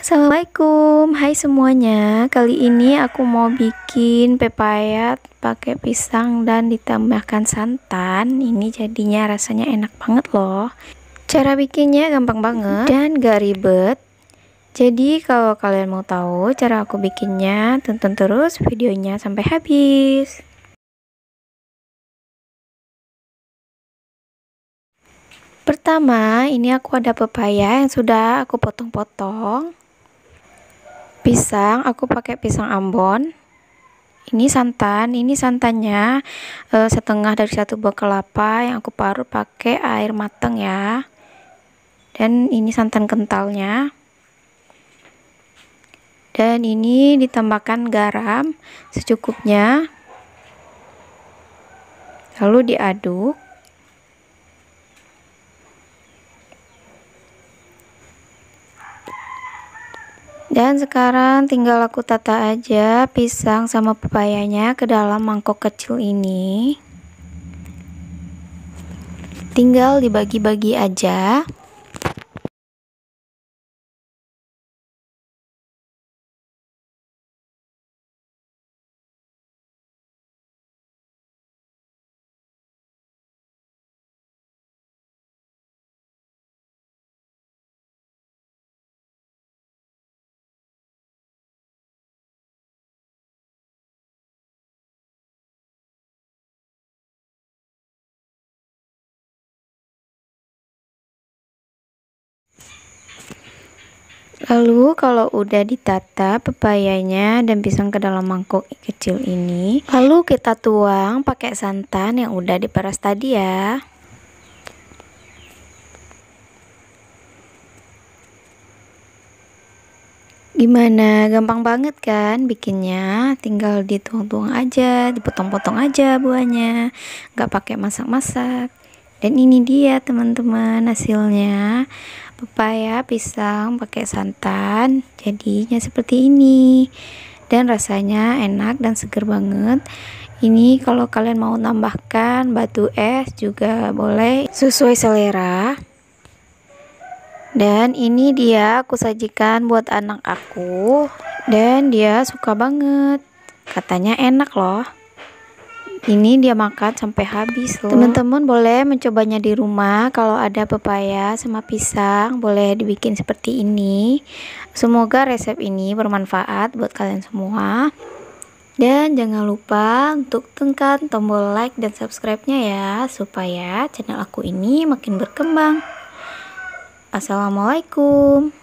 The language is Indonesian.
Assalamualaikum, hai semuanya. Kali ini aku mau bikin pepayat pakai pisang dan ditambahkan santan. Ini jadinya rasanya enak banget loh. Cara bikinnya gampang banget dan gak ribet. Jadi kalau kalian mau tahu cara aku bikinnya, tonton terus videonya sampai habis. Pertama, ini aku ada pepaya yang sudah aku potong-potong pisang aku pakai pisang Ambon ini santan ini santannya e, setengah dari satu buah kelapa yang aku parut pakai air mateng ya dan ini santan kentalnya dan ini ditambahkan garam secukupnya lalu diaduk Dan sekarang tinggal aku tata aja pisang sama pepayanya ke dalam mangkok kecil ini. Tinggal dibagi-bagi aja. Lalu kalau udah ditata pepayanya dan pisang ke dalam mangkuk kecil ini, lalu kita tuang pakai santan yang udah diperas tadi ya. Gimana? Gampang banget kan bikinnya? Tinggal dituang-tuang aja, dipotong-potong aja buahnya. Nggak pakai masak-masak. Dan ini dia teman-teman hasilnya pepaya, pisang pakai santan. Jadinya seperti ini. Dan rasanya enak dan seger banget. Ini kalau kalian mau tambahkan batu es juga boleh sesuai selera. Dan ini dia aku sajikan buat anak aku dan dia suka banget. Katanya enak loh. Ini dia makan sampai habis loh. Teman-teman boleh mencobanya di rumah kalau ada pepaya sama pisang boleh dibikin seperti ini. Semoga resep ini bermanfaat buat kalian semua. Dan jangan lupa untuk tekan tombol like dan subscribe-nya ya supaya channel aku ini makin berkembang. Assalamualaikum.